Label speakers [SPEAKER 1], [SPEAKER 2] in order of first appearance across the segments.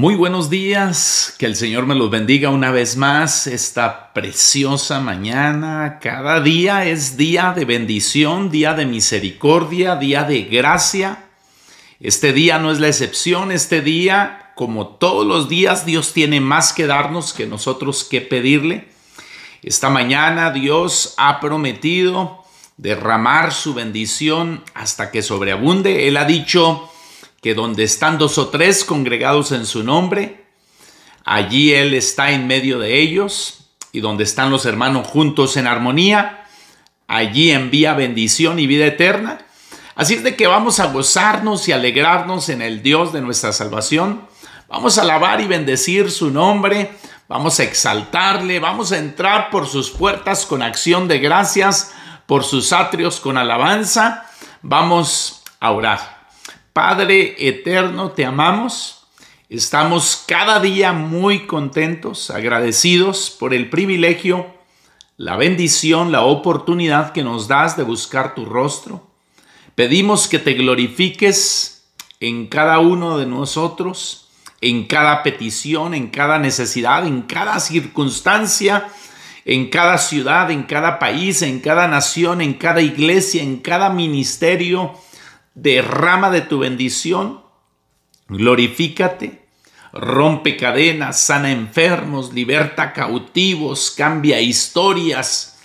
[SPEAKER 1] Muy buenos días, que el Señor me los bendiga una vez más esta preciosa mañana. Cada día es día de bendición, día de misericordia, día de gracia. Este día no es la excepción, este día, como todos los días, Dios tiene más que darnos que nosotros que pedirle. Esta mañana Dios ha prometido derramar su bendición hasta que sobreabunde. Él ha dicho, que donde están dos o tres congregados en su nombre, allí Él está en medio de ellos, y donde están los hermanos juntos en armonía, allí envía bendición y vida eterna. Así es de que vamos a gozarnos y alegrarnos en el Dios de nuestra salvación. Vamos a alabar y bendecir su nombre. Vamos a exaltarle. Vamos a entrar por sus puertas con acción de gracias, por sus atrios con alabanza. Vamos a orar. Padre eterno, te amamos. Estamos cada día muy contentos, agradecidos por el privilegio, la bendición, la oportunidad que nos das de buscar tu rostro. Pedimos que te glorifiques en cada uno de nosotros, en cada petición, en cada necesidad, en cada circunstancia, en cada ciudad, en cada país, en cada nación, en cada iglesia, en cada ministerio derrama de tu bendición, glorifícate, rompe cadenas, sana enfermos, liberta cautivos, cambia historias,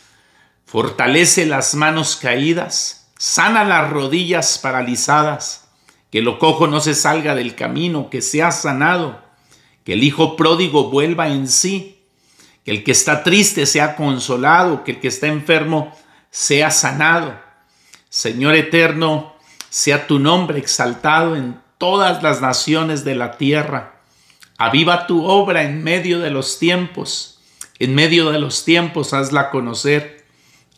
[SPEAKER 1] fortalece las manos caídas, sana las rodillas paralizadas, que lo cojo no se salga del camino, que sea sanado, que el hijo pródigo vuelva en sí, que el que está triste sea consolado, que el que está enfermo sea sanado. Señor eterno, sea tu nombre exaltado en todas las naciones de la tierra. Aviva tu obra en medio de los tiempos, en medio de los tiempos hazla conocer.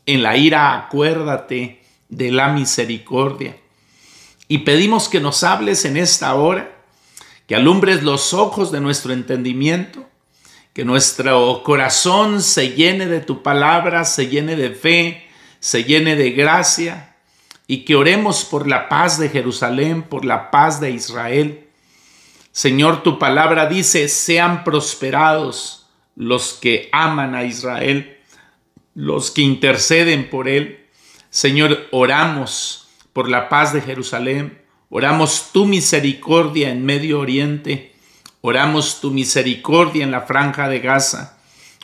[SPEAKER 1] En la ira acuérdate de la misericordia. Y pedimos que nos hables en esta hora, que alumbres los ojos de nuestro entendimiento, que nuestro corazón se llene de tu palabra, se llene de fe, se llene de gracia, y que oremos por la paz de Jerusalén, por la paz de Israel. Señor, tu palabra dice, sean prosperados los que aman a Israel, los que interceden por él. Señor, oramos por la paz de Jerusalén, oramos tu misericordia en Medio Oriente, oramos tu misericordia en la franja de Gaza,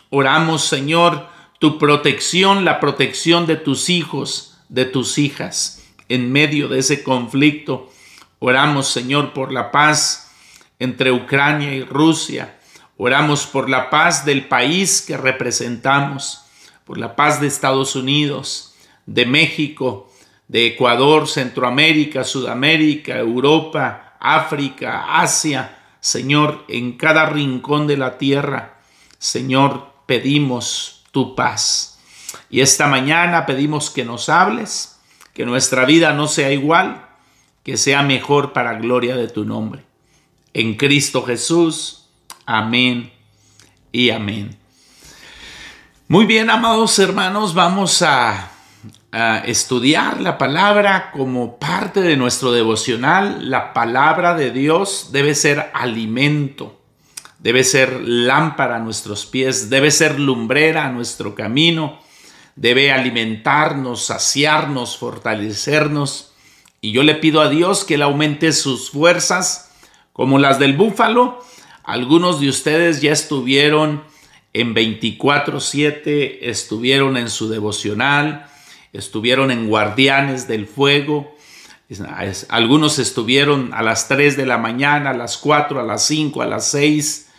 [SPEAKER 1] oramos, Señor, tu protección, la protección de tus hijos, de tus hijas en medio de ese conflicto. Oramos, Señor, por la paz entre Ucrania y Rusia. Oramos por la paz del país que representamos, por la paz de Estados Unidos, de México, de Ecuador, Centroamérica, Sudamérica, Europa, África, Asia. Señor, en cada rincón de la tierra, Señor, pedimos tu paz. Y esta mañana pedimos que nos hables, que nuestra vida no sea igual, que sea mejor para gloria de tu nombre. En Cristo Jesús. Amén y amén. Muy bien, amados hermanos, vamos a, a, estudiar la palabra como parte de nuestro devocional. La palabra de Dios debe ser alimento, debe ser lámpara a nuestros pies, debe ser lumbrera a nuestro camino, debe alimentarnos, saciarnos, fortalecernos. Y yo le pido a Dios que Él aumente sus fuerzas como las del búfalo. Algunos de ustedes ya estuvieron en 24/7, estuvieron en su devocional, estuvieron en Guardianes del Fuego. Algunos estuvieron a las 3 de la mañana, a las 4, a las 5, a las 6.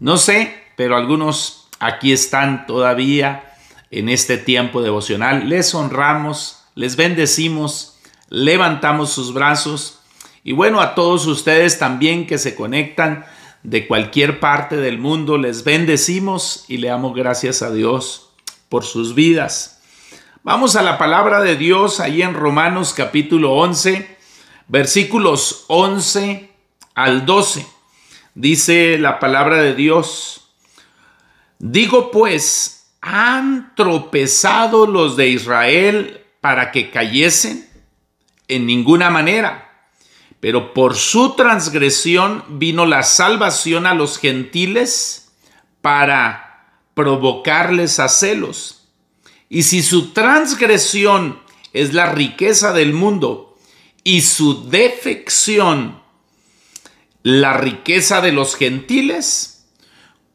[SPEAKER 1] No sé, pero algunos aquí están todavía en este tiempo devocional. Les honramos, les bendecimos, levantamos sus brazos y bueno, a todos ustedes también que se conectan de cualquier parte del mundo, les bendecimos y le damos gracias a Dios por sus vidas. Vamos a la palabra de Dios ahí en Romanos capítulo 11, versículos 11 al 12. Dice la palabra de Dios, digo pues, ¿Han tropezado los de Israel para que cayesen? En ninguna manera. Pero por su transgresión vino la salvación a los gentiles para provocarles a celos. Y si su transgresión es la riqueza del mundo y su defección la riqueza de los gentiles,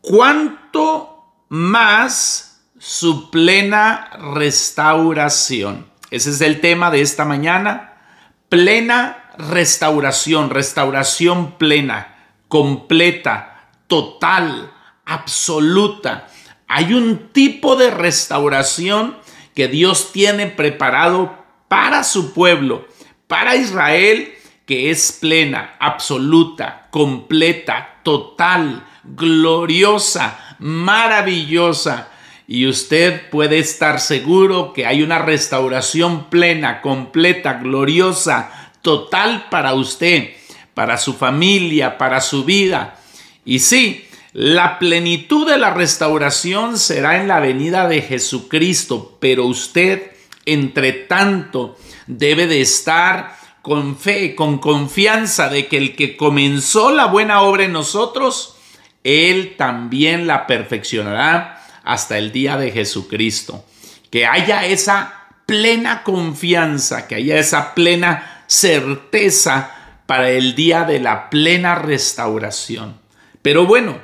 [SPEAKER 1] ¿cuánto más su plena restauración. Ese es el tema de esta mañana. Plena restauración, restauración plena, completa, total, absoluta. Hay un tipo de restauración que Dios tiene preparado para su pueblo, para Israel, que es plena, absoluta, completa, total, gloriosa, maravillosa y usted puede estar seguro que hay una restauración plena, completa, gloriosa, total para usted, para su familia, para su vida. Y sí, la plenitud de la restauración será en la venida de Jesucristo, pero usted, entre tanto, debe de estar con fe, con confianza de que el que comenzó la buena obra en nosotros, Él también la perfeccionará hasta el día de Jesucristo. Que haya esa plena confianza, que haya esa plena certeza para el día de la plena restauración. Pero bueno,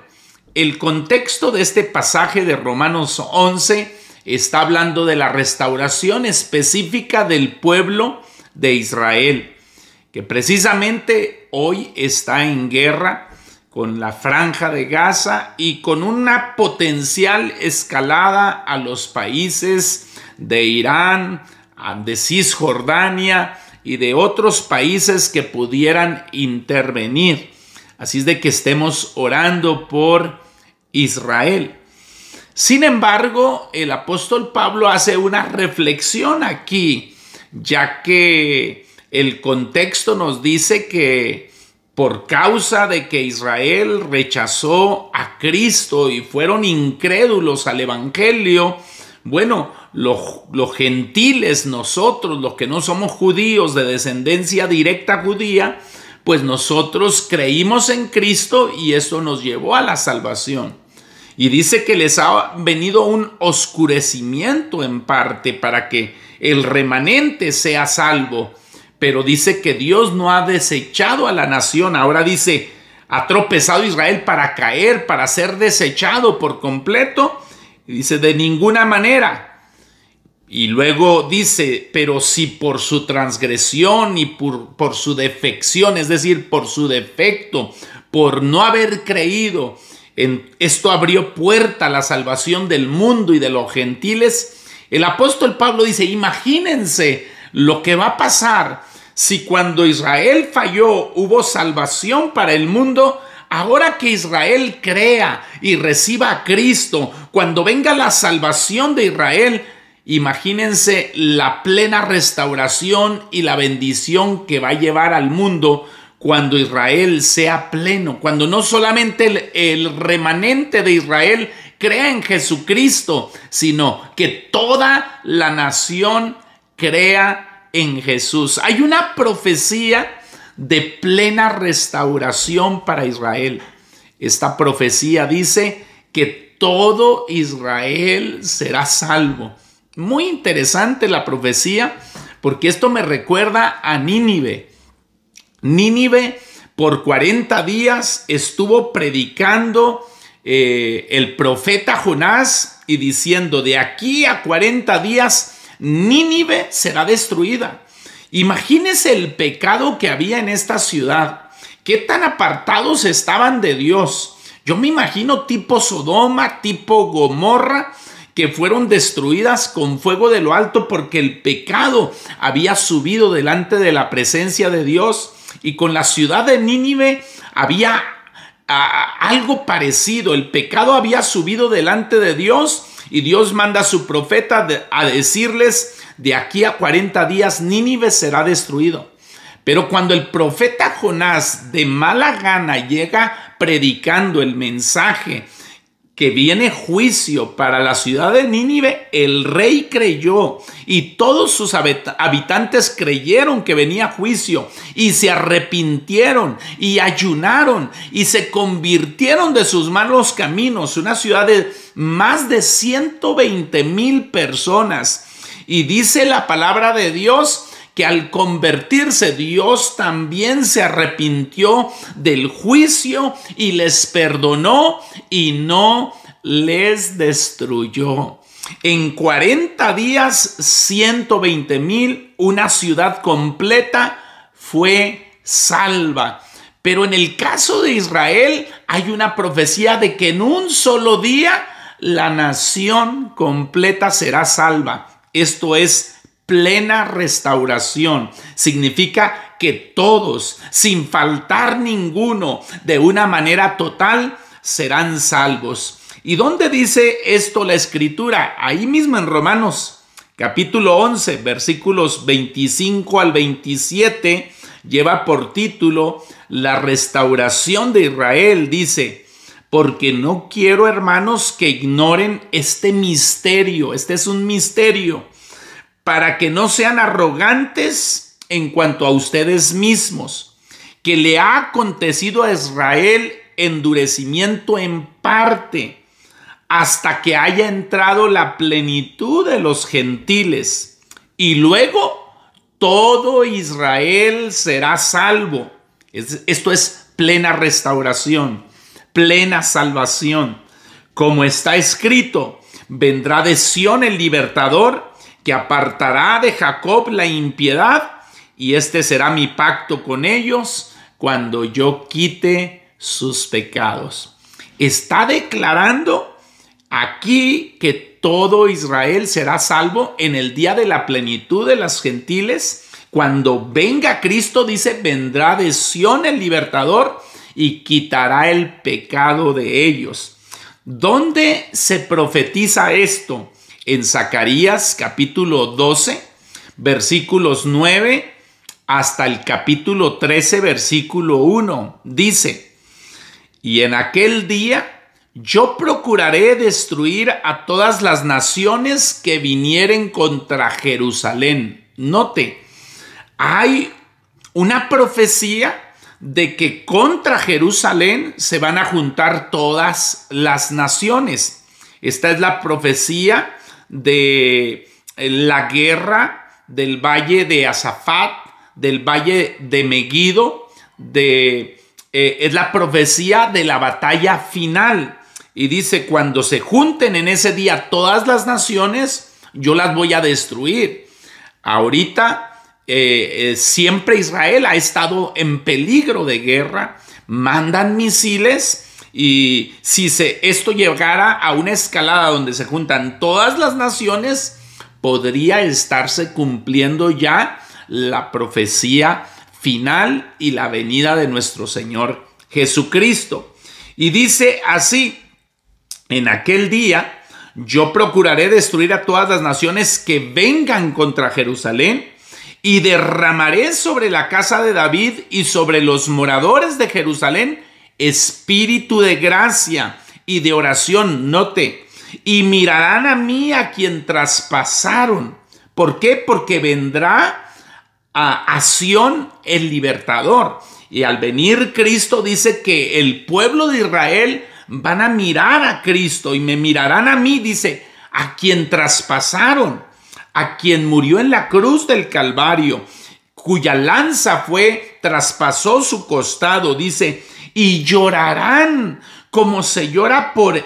[SPEAKER 1] el contexto de este pasaje de Romanos 11 está hablando de la restauración específica del pueblo de Israel, que precisamente hoy está en guerra con la franja de Gaza y con una potencial escalada a los países de Irán, de Cisjordania y de otros países que pudieran intervenir. Así es de que estemos orando por Israel. Sin embargo, el apóstol Pablo hace una reflexión aquí, ya que el contexto nos dice que por causa de que Israel rechazó a Cristo y fueron incrédulos al Evangelio, bueno, los, gentiles, nosotros, los que no somos judíos de descendencia directa judía, pues nosotros creímos en Cristo y eso nos llevó a la salvación. Y dice que les ha venido un oscurecimiento en parte para que el remanente sea salvo pero dice que Dios no ha desechado a la nación. Ahora dice, ha tropezado Israel para caer, para ser desechado por completo. dice, de ninguna manera. Y luego dice, pero si por su transgresión y por, su defección, es decir, por su defecto, por no haber creído, en, esto abrió puerta a la salvación del mundo y de los gentiles. El apóstol Pablo dice, imagínense lo que va a pasar si cuando Israel falló hubo salvación para el mundo, ahora que Israel crea y reciba a Cristo, cuando venga la salvación de Israel, imagínense la plena restauración y la bendición que va a llevar al mundo cuando Israel sea pleno, cuando no solamente el, remanente de Israel crea en Jesucristo, sino que toda la nación crea en Jesús. Hay una profecía de plena restauración para Israel. Esta profecía dice que todo Israel será salvo. Muy interesante la profecía porque esto me recuerda a Nínive. Nínive por 40 días estuvo predicando eh, el profeta Jonás y diciendo, de aquí a 40 días Nínive será destruida. imagínese el pecado que había en esta ciudad. Qué tan apartados estaban de Dios. Yo me imagino tipo Sodoma, tipo Gomorra, que fueron destruidas con fuego de lo alto porque el pecado había subido delante de la presencia de Dios. Y con la ciudad de Nínive había ah, algo parecido. El pecado había subido delante de Dios y Dios manda a su profeta a decirles, de aquí a 40 días Nínive será destruido. Pero cuando el profeta Jonás de mala gana llega predicando el mensaje que viene juicio para la ciudad de Nínive, el rey creyó y todos sus habitantes creyeron que venía juicio y se arrepintieron y ayunaron y se convirtieron de sus malos caminos. Una ciudad de más de 120 mil personas. Y dice la palabra de Dios que al convertirse Dios también se arrepintió del juicio y les perdonó y no les destruyó. En 40 días, 120 mil, una ciudad completa fue salva. Pero en el caso de Israel hay una profecía de que en un solo día la nación completa será salva. Esto es plena restauración. Significa que todos, sin faltar ninguno, de una manera total, serán salvos. ¿Y dónde dice esto la escritura? Ahí mismo en Romanos, capítulo 11, versículos 25 al 27, lleva por título La restauración de Israel. Dice, porque no quiero hermanos que ignoren este misterio. Este es un misterio para que no sean arrogantes en cuanto a ustedes mismos, que le ha acontecido a Israel endurecimiento en parte, hasta que haya entrado la plenitud de los gentiles, y luego todo Israel será salvo. Esto es plena restauración, plena salvación. Como está escrito, vendrá de Sión el libertador, que apartará de Jacob la impiedad, y este será mi pacto con ellos cuando yo quite sus pecados. Está declarando aquí que todo Israel será salvo en el día de la plenitud de las gentiles. Cuando venga Cristo, dice, vendrá de Sión el libertador y quitará el pecado de ellos. ¿Dónde se profetiza esto? en Zacarías capítulo 12, versículos 9 hasta el capítulo 13, versículo 1. Dice, y en aquel día yo procuraré destruir a todas las naciones que vinieren contra Jerusalén. Note, hay una profecía de que contra Jerusalén se van a juntar todas las naciones. Esta es la profecía de eh, la guerra del valle de Azafat, del valle de Megiddo, de, eh, es la profecía de la batalla final. Y dice, cuando se junten en ese día todas las naciones, yo las voy a destruir. Ahorita eh, siempre Israel ha estado en peligro de guerra, mandan misiles y si se, esto llegara a una escalada donde se juntan todas las naciones, podría estarse cumpliendo ya la profecía final y la venida de nuestro Señor Jesucristo. Y dice así, en aquel día yo procuraré destruir a todas las naciones que vengan contra Jerusalén y derramaré sobre la casa de David y sobre los moradores de Jerusalén espíritu de gracia y de oración, note, y mirarán a mí a quien traspasaron. ¿Por qué? Porque vendrá a, acción el libertador. Y al venir Cristo dice que el pueblo de Israel van a mirar a Cristo y me mirarán a mí, dice, a quien traspasaron, a quien murió en la cruz del Calvario, cuya lanza fue, traspasó su costado, dice, y llorarán como se llora por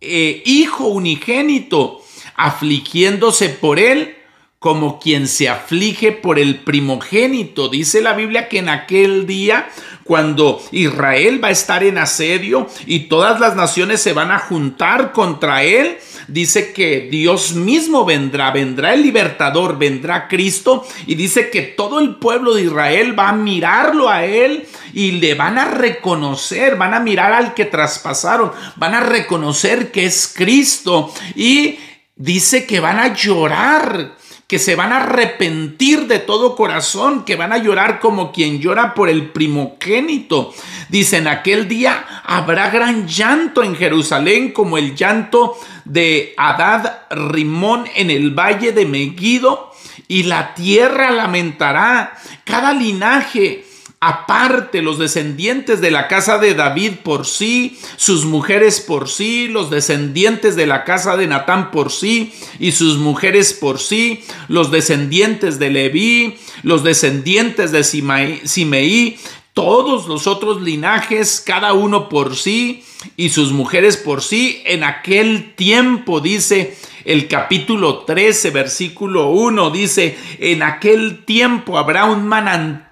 [SPEAKER 1] eh, hijo unigénito, afligiéndose por él como quien se aflige por el primogénito. Dice la Biblia que en aquel día cuando Israel va a estar en asedio y todas las naciones se van a juntar contra él, dice que Dios mismo vendrá, vendrá el libertador, vendrá Cristo y dice que todo el pueblo de Israel va a mirarlo a él y le van a reconocer, van a mirar al que traspasaron, van a reconocer que es Cristo y dice que van a llorar que se van a arrepentir de todo corazón, que van a llorar como quien llora por el primogénito. Dicen aquel día habrá gran llanto en Jerusalén como el llanto de Adad Rimón en el valle de Meguido y la tierra lamentará cada linaje aparte los descendientes de la casa de David por sí, sus mujeres por sí, los descendientes de la casa de Natán por sí y sus mujeres por sí, los descendientes de Leví, los descendientes de Simeí, todos los otros linajes, cada uno por sí y sus mujeres por sí, en aquel tiempo, dice el capítulo 13, versículo 1, dice, en aquel tiempo habrá un manantial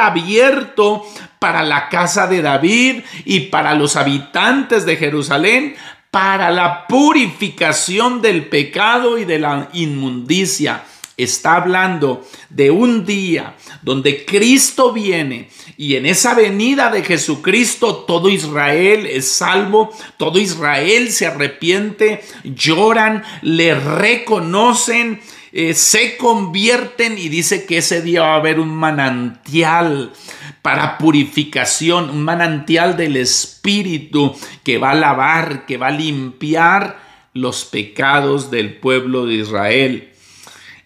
[SPEAKER 1] abierto para la casa de David y para los habitantes de Jerusalén, para la purificación del pecado y de la inmundicia. Está hablando de un día donde Cristo viene y en esa venida de Jesucristo todo Israel es salvo, todo Israel se arrepiente, lloran, le reconocen, eh, se convierten y dice que ese día va a haber un manantial para purificación, un manantial del Espíritu que va a lavar, que va a limpiar los pecados del pueblo de Israel.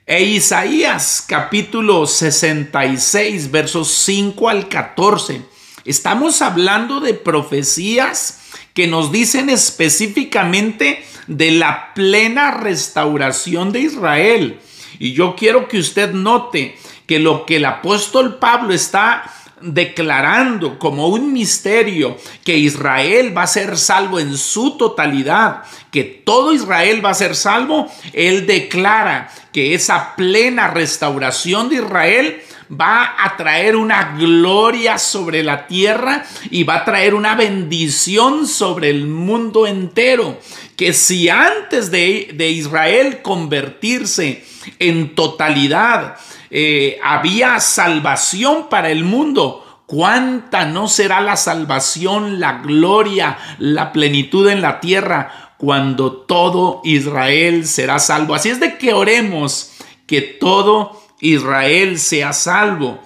[SPEAKER 1] E Isaías capítulo 66, versos 5 al 14. Estamos hablando de profecías que nos dicen específicamente de la plena restauración de Israel. Y yo quiero que usted note que lo que el apóstol Pablo está declarando como un misterio que Israel va a ser salvo en su totalidad, que todo Israel va a ser salvo, él declara que esa plena restauración de Israel va a traer una gloria sobre la tierra y va a traer una bendición sobre el mundo entero. Que si antes de, Israel convertirse en totalidad eh, había salvación para el mundo, ¿cuánta no será la salvación, la gloria, la plenitud en la tierra? cuando todo Israel será salvo. Así es de que oremos que todo Israel sea salvo.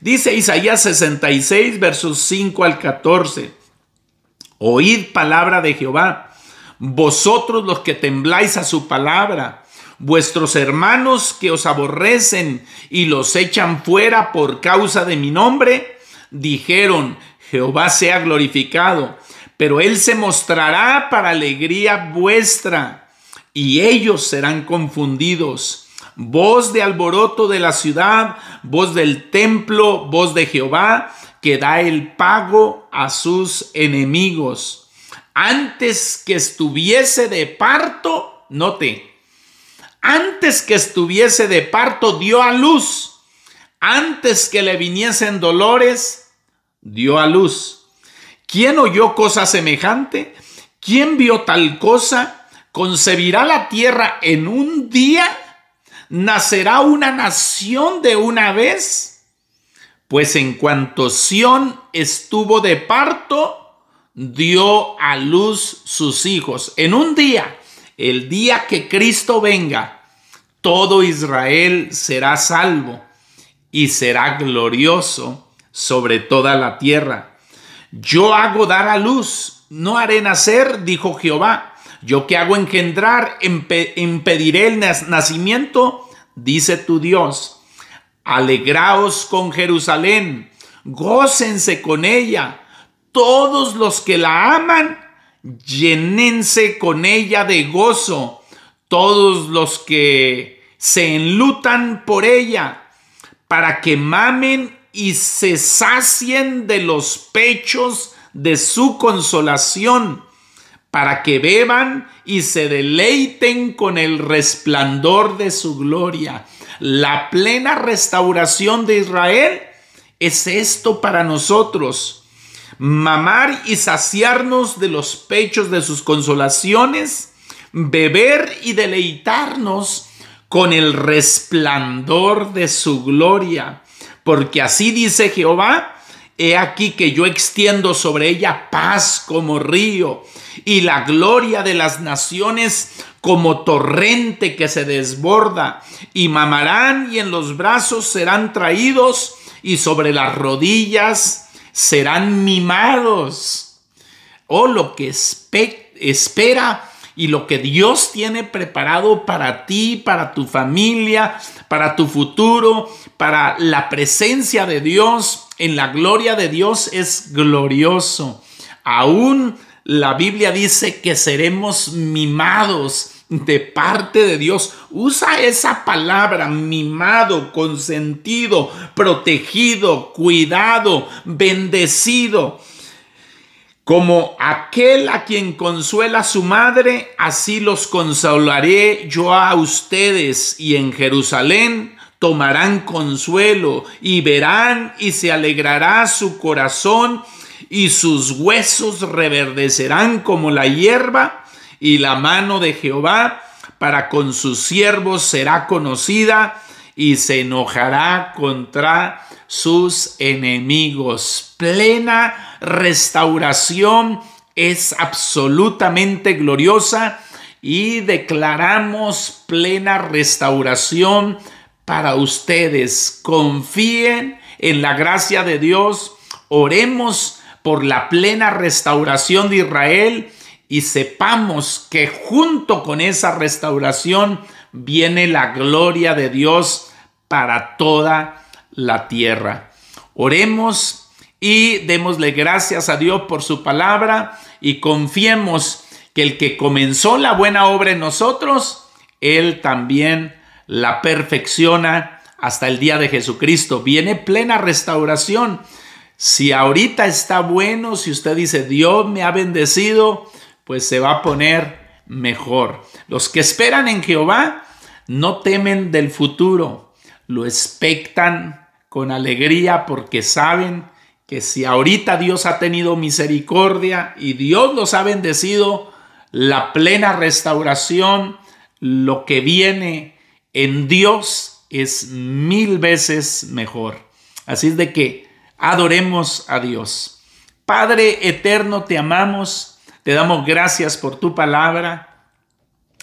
[SPEAKER 1] Dice Isaías 66, versos 5 al 14. Oíd palabra de Jehová, vosotros los que tembláis a su palabra, vuestros hermanos que os aborrecen y los echan fuera por causa de mi nombre, dijeron, Jehová sea glorificado pero Él se mostrará para alegría vuestra, y ellos serán confundidos. Voz de alboroto de la ciudad, voz del templo, voz de Jehová, que da el pago a sus enemigos. Antes que estuviese de parto, note, antes que estuviese de parto dio a luz, antes que le viniesen dolores, dio a luz. ¿Quién oyó cosa semejante? ¿Quién vio tal cosa? ¿Concebirá la tierra en un día? ¿Nacerá una nación de una vez? Pues en cuanto Sión estuvo de parto, dio a luz sus hijos. En un día, el día que Cristo venga, todo Israel será salvo y será glorioso sobre toda la tierra yo hago dar a luz, no haré nacer, dijo Jehová. Yo que hago engendrar, impediré el nacimiento, dice tu Dios. Alegraos con Jerusalén, gócense con ella. Todos los que la aman, llenense con ella de gozo. Todos los que se enlutan por ella, para que mamen y se sacien de los pechos de su consolación, para que beban y se deleiten con el resplandor de su gloria. La plena restauración de Israel es esto para nosotros. Mamar y saciarnos de los pechos de sus consolaciones, beber y deleitarnos con el resplandor de su gloria porque así dice Jehová, he aquí que yo extiendo sobre ella paz como río y la gloria de las naciones como torrente que se desborda, y mamarán y en los brazos serán traídos y sobre las rodillas serán mimados. Oh, lo que espera y lo que Dios tiene preparado para ti, para tu familia, para tu futuro, para la presencia de Dios en la gloria de Dios es glorioso. Aún la Biblia dice que seremos mimados de parte de Dios. Usa esa palabra, mimado, consentido, protegido, cuidado, bendecido. Como aquel a quien consuela su madre, así los consolaré yo a ustedes y en Jerusalén tomarán consuelo y verán y se alegrará su corazón y sus huesos reverdecerán como la hierba y la mano de Jehová para con sus siervos será conocida y se enojará contra sus enemigos. Plena restauración es absolutamente gloriosa y declaramos plena restauración para ustedes. Confíen en la gracia de Dios, oremos por la plena restauración de Israel y sepamos que junto con esa restauración viene la gloria de Dios para toda la tierra. Oremos y démosle gracias a Dios por su palabra y confiemos que el que comenzó la buena obra en nosotros, Él también la perfecciona hasta el día de Jesucristo. Viene plena restauración. Si ahorita está bueno, si usted dice, Dios me ha bendecido, pues se va a poner mejor. Los que esperan en Jehová no temen del futuro, lo expectan con alegría porque saben que si ahorita Dios ha tenido misericordia y Dios los ha bendecido, la plena restauración, lo que viene en Dios es mil veces mejor. Así es de que adoremos a Dios. Padre eterno, te amamos, te damos gracias por tu palabra.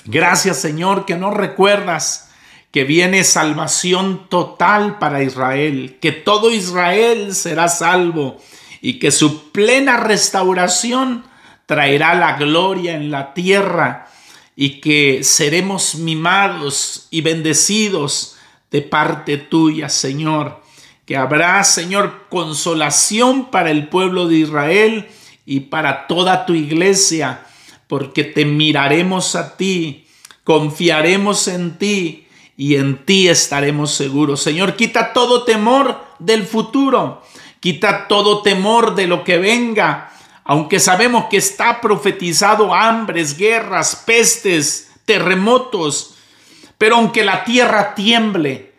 [SPEAKER 1] Gracias Señor que nos recuerdas que viene salvación total para Israel, que todo Israel será salvo y que su plena restauración traerá la gloria en la tierra y que seremos mimados y bendecidos de parte tuya, Señor. Que habrá, Señor, consolación para el pueblo de Israel y para toda tu iglesia, porque te miraremos a ti, confiaremos en ti y en ti estaremos seguros. Señor, quita todo temor del futuro, quita todo temor de lo que venga, aunque sabemos que está profetizado hambres, guerras, pestes, terremotos, pero aunque la tierra tiemble,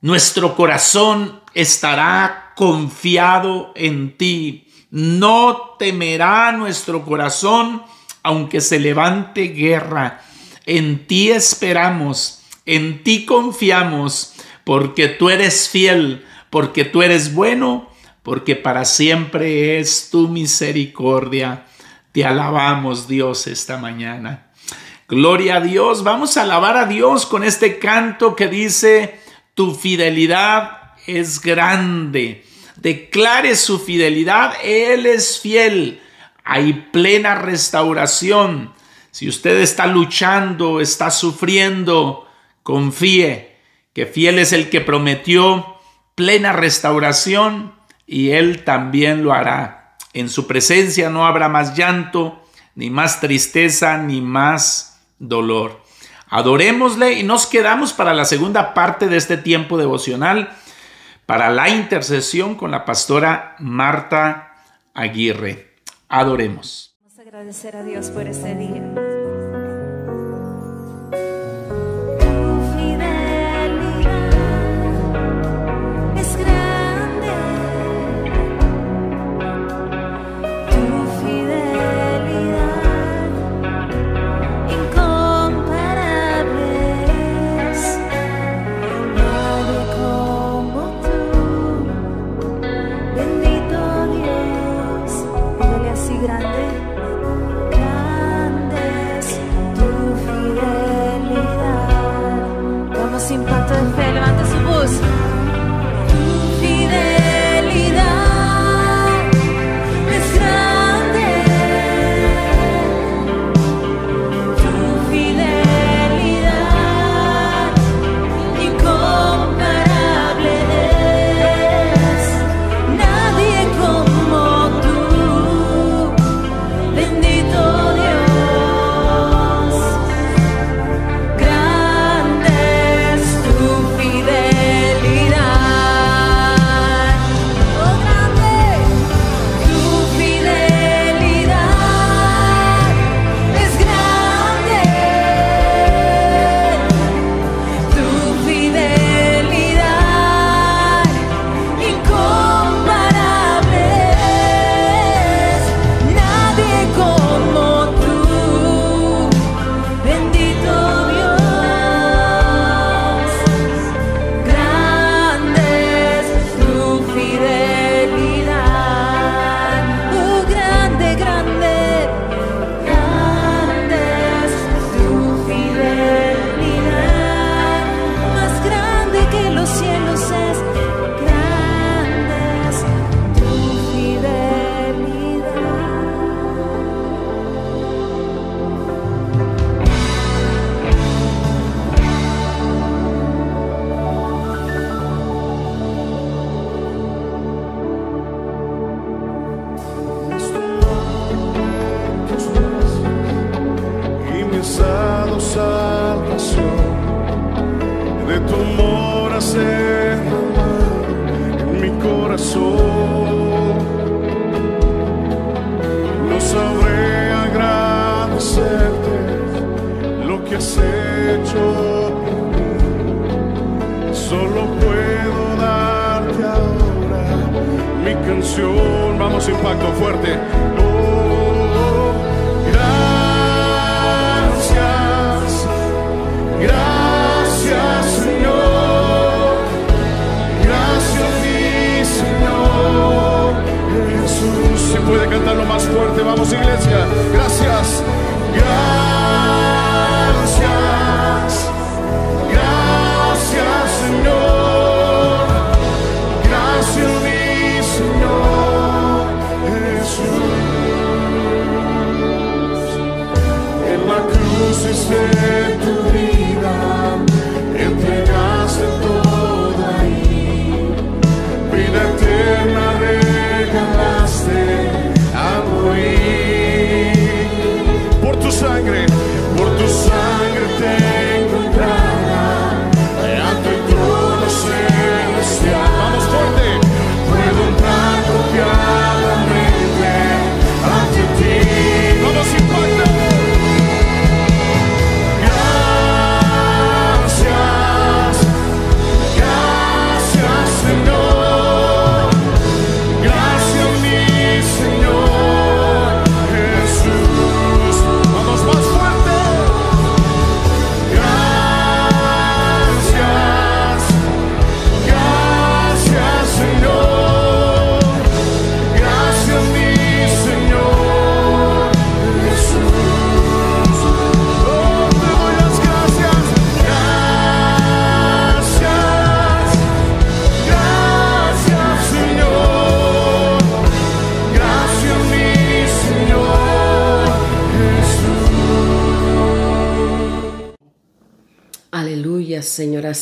[SPEAKER 1] nuestro corazón estará confiado en ti. No temerá nuestro corazón aunque se levante guerra. En ti esperamos en ti confiamos porque tú eres fiel, porque tú eres bueno, porque para siempre es tu misericordia. Te alabamos Dios esta mañana. Gloria a Dios. Vamos a alabar a Dios con este canto que dice, tu fidelidad es grande. Declare su fidelidad, Él es fiel. Hay plena restauración. Si usted está luchando, está sufriendo, confíe, que fiel es el que prometió plena restauración y él también lo hará. En su presencia no habrá más llanto, ni más tristeza, ni más dolor. Adorémosle y nos quedamos para la segunda parte de este tiempo devocional, para la intercesión con la pastora Marta Aguirre. Adoremos.
[SPEAKER 2] Vamos a agradecer a Dios por este día.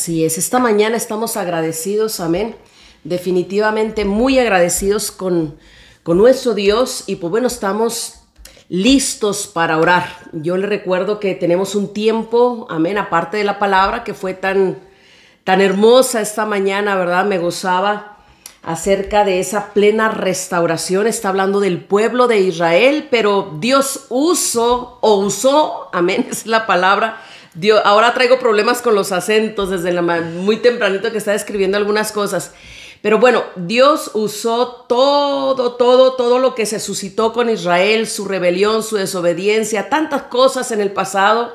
[SPEAKER 3] Así es, esta mañana estamos agradecidos, amén. Definitivamente muy agradecidos con, con nuestro Dios y pues bueno, estamos listos para orar. Yo le recuerdo que tenemos un tiempo, amén, aparte de la palabra que fue tan, tan hermosa esta mañana, ¿verdad? Me gozaba acerca de esa plena restauración. Está hablando del pueblo de Israel, pero Dios usó o usó, amén, es la palabra ahora traigo problemas con los acentos desde la muy tempranito que está escribiendo algunas cosas. Pero bueno, Dios usó todo, todo, todo lo que se suscitó con Israel, su rebelión, su desobediencia, tantas cosas en el pasado,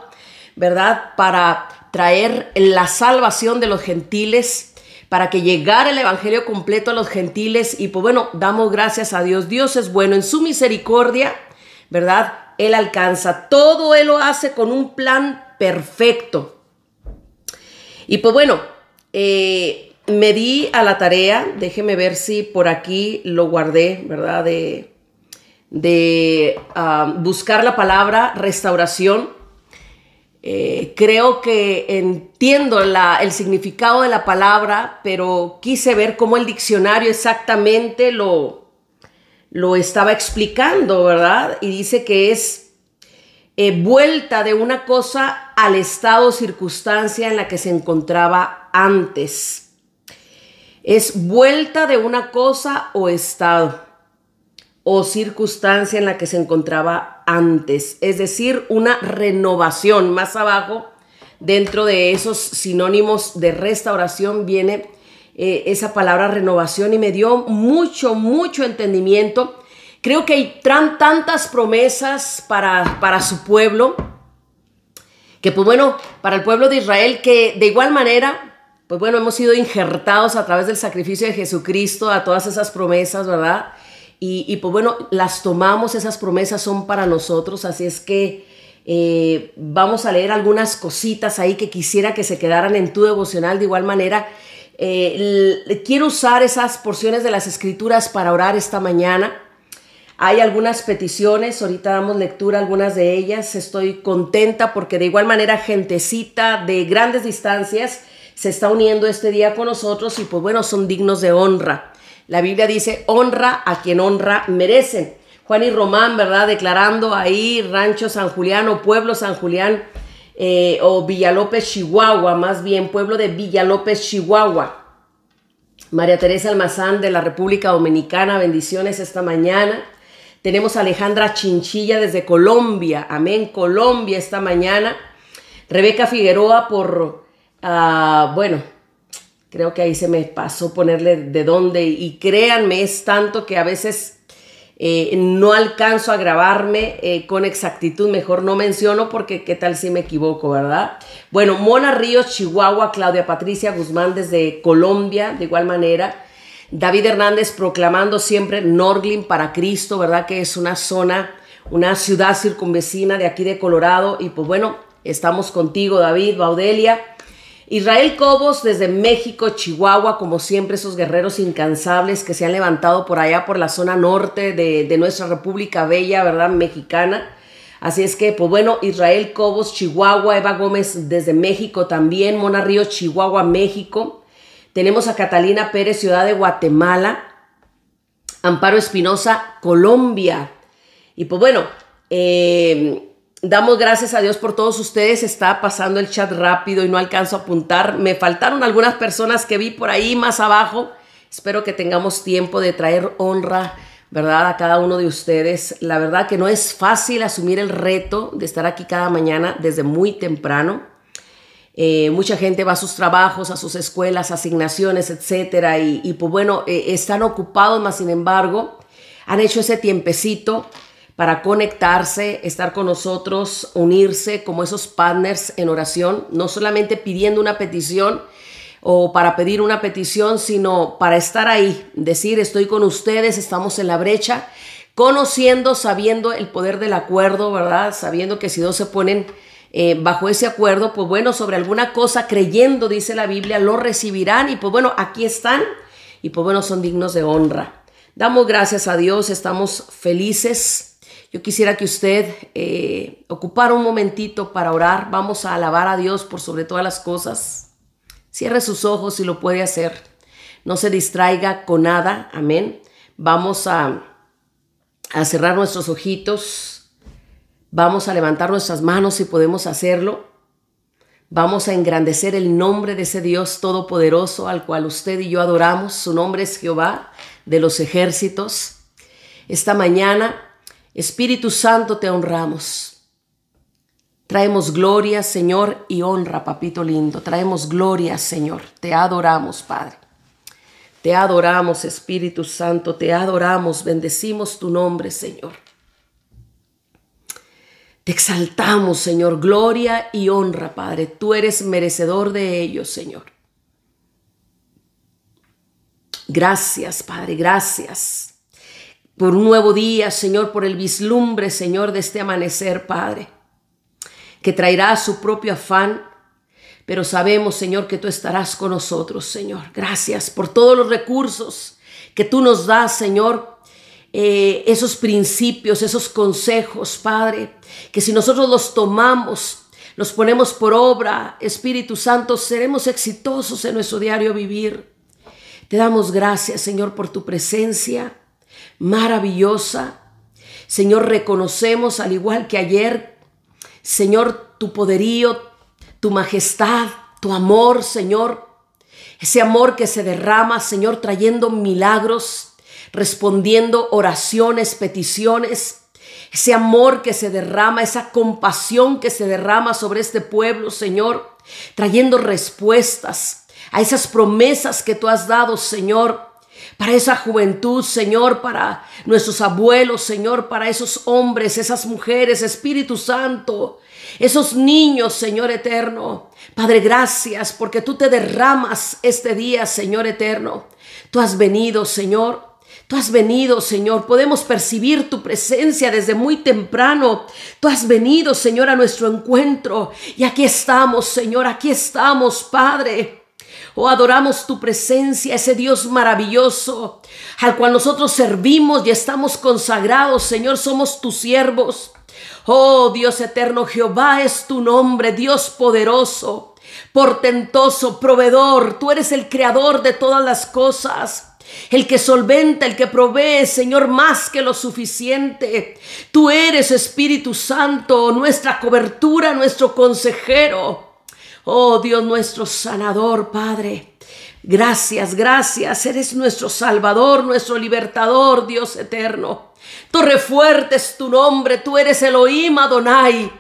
[SPEAKER 3] ¿verdad? Para traer la salvación de los gentiles, para que llegara el Evangelio completo a los gentiles. Y pues bueno, damos gracias a Dios. Dios es bueno en su misericordia, ¿verdad? Él alcanza, todo Él lo hace con un plan perfecto. Y pues bueno, eh, me di a la tarea, déjeme ver si por aquí lo guardé, ¿verdad? De, ah, buscar la palabra restauración. Eh, creo que entiendo el significado de la palabra, pero quise ver cómo el diccionario exactamente lo, lo estaba explicando, ¿verdad? Y dice que es eh, vuelta de una cosa al estado circunstancia en la que se encontraba antes. Es vuelta de una cosa o estado o circunstancia en la que se encontraba antes. Es decir, una renovación. Más abajo, dentro de esos sinónimos de restauración, viene eh, esa palabra renovación y me dio mucho, mucho entendimiento Creo que hay tantas promesas para, para su pueblo, que pues bueno, para el pueblo de Israel, que de igual manera, pues bueno, hemos sido injertados a través del sacrificio de Jesucristo a todas esas promesas, ¿verdad? Y, pues bueno, las tomamos, esas promesas son para nosotros, así es que eh, vamos a leer algunas cositas ahí que quisiera que se quedaran en tu devocional de igual manera. Eh, quiero usar esas porciones de las escrituras para orar esta mañana. Hay algunas peticiones, ahorita damos lectura a algunas de ellas. Estoy contenta porque de igual manera gentecita de grandes distancias se está uniendo este día con nosotros y pues bueno, son dignos de honra. La Biblia dice, honra a quien honra merecen. Juan y Román, ¿verdad? Declarando ahí Rancho San Julián o Pueblo San Julián eh, o Villalópez, Chihuahua, más bien, Pueblo de Villalópez, Chihuahua. María Teresa Almazán de la República Dominicana, bendiciones esta mañana. Tenemos Alejandra Chinchilla desde Colombia. Amén, Colombia esta mañana. Rebeca Figueroa por, ah, bueno, creo que ahí se me pasó ponerle de dónde. Y créanme, es tanto que a veces eh, no alcanzo a grabarme eh, con exactitud. Mejor no menciono porque qué tal si me equivoco, ¿verdad? Bueno, Mona Ríos, Chihuahua, Claudia Patricia Guzmán desde Colombia, de igual manera. David Hernández proclamando siempre Norglin para Cristo, ¿verdad? Que es una zona, una ciudad circunvecina de aquí de Colorado. Y pues bueno, estamos contigo, David, Baudelia. Israel Cobos desde México, Chihuahua, como siempre esos guerreros incansables que se han levantado por allá, por la zona norte de, nuestra República Bella, ¿verdad? Mexicana. Así es que, pues bueno, Israel Cobos, Chihuahua, Eva Gómez desde México también, Mona Río, Chihuahua, México. Tenemos a Catalina Pérez, Ciudad de Guatemala. Amparo Espinosa, Colombia. Y pues bueno, eh, damos gracias a Dios por todos ustedes. Está pasando el chat rápido y no alcanzo a apuntar. Me faltaron algunas personas que vi por ahí más abajo. Espero que tengamos tiempo de traer honra, ¿verdad? A cada uno de ustedes. La verdad que no es fácil asumir el reto de estar aquí cada mañana desde muy temprano. Eh, mucha gente va a sus trabajos, a sus escuelas, asignaciones, etcétera, y, pues bueno, eh, están ocupados, más sin embargo, han hecho ese tiempecito para conectarse, estar con nosotros, unirse como esos partners en oración, no solamente pidiendo una petición o para pedir una petición, sino para estar ahí, decir estoy con ustedes, estamos en la brecha, conociendo, sabiendo el poder del acuerdo, ¿verdad? Sabiendo que si dos se ponen eh, bajo ese acuerdo, pues bueno, sobre alguna cosa creyendo, dice la Biblia, lo recibirán y pues bueno, aquí están y pues bueno, son dignos de honra. Damos gracias a Dios, estamos felices. Yo quisiera que usted eh, ocupara un momentito para orar. Vamos a alabar a Dios por sobre todas las cosas. Cierre sus ojos si lo puede hacer. No se distraiga con nada. Amén. Vamos a, a cerrar nuestros ojitos Vamos a levantar nuestras manos si podemos hacerlo. Vamos a engrandecer el nombre de ese Dios todopoderoso al cual usted y yo adoramos. Su nombre es Jehová de los ejércitos. Esta mañana, Espíritu Santo, te honramos. Traemos gloria, Señor, y honra, papito lindo. Traemos gloria, Señor. Te adoramos, Padre. Te adoramos, Espíritu Santo. Te adoramos. Bendecimos tu nombre, Señor. Te exaltamos, Señor, gloria y honra, Padre. Tú eres merecedor de ello, Señor. Gracias, Padre, gracias por un nuevo día, Señor, por el vislumbre, Señor, de este amanecer, Padre, que traerá su propio afán, pero sabemos, Señor, que tú estarás con nosotros, Señor. Gracias por todos los recursos que tú nos das, Señor, eh, esos principios, esos consejos, Padre, que si nosotros los tomamos, los ponemos por obra, Espíritu Santo, seremos exitosos en nuestro diario vivir. Te damos gracias, Señor, por tu presencia maravillosa. Señor, reconocemos, al igual que ayer, Señor, tu poderío, tu majestad, tu amor, Señor. Ese amor que se derrama, Señor, trayendo milagros, respondiendo oraciones, peticiones, ese amor que se derrama, esa compasión que se derrama sobre este pueblo, Señor, trayendo respuestas a esas promesas que tú has dado, Señor, para esa juventud, Señor, para nuestros abuelos, Señor, para esos hombres, esas mujeres, Espíritu Santo, esos niños, Señor eterno. Padre, gracias porque tú te derramas este día, Señor eterno. Tú has venido, Señor, Tú has venido, Señor. Podemos percibir tu presencia desde muy temprano. Tú has venido, Señor, a nuestro encuentro. Y aquí estamos, Señor. Aquí estamos, Padre. Oh, adoramos tu presencia, ese Dios maravilloso al cual nosotros servimos y estamos consagrados, Señor. Somos tus siervos. Oh, Dios eterno, Jehová es tu nombre, Dios poderoso portentoso, proveedor. Tú eres el creador de todas las cosas el que solventa, el que provee, Señor, más que lo suficiente. Tú eres Espíritu Santo, nuestra cobertura, nuestro consejero. Oh Dios nuestro sanador, Padre. Gracias, gracias. Eres nuestro Salvador, nuestro libertador, Dios eterno. Torre fuerte es tu nombre, tú eres Elohim Adonai.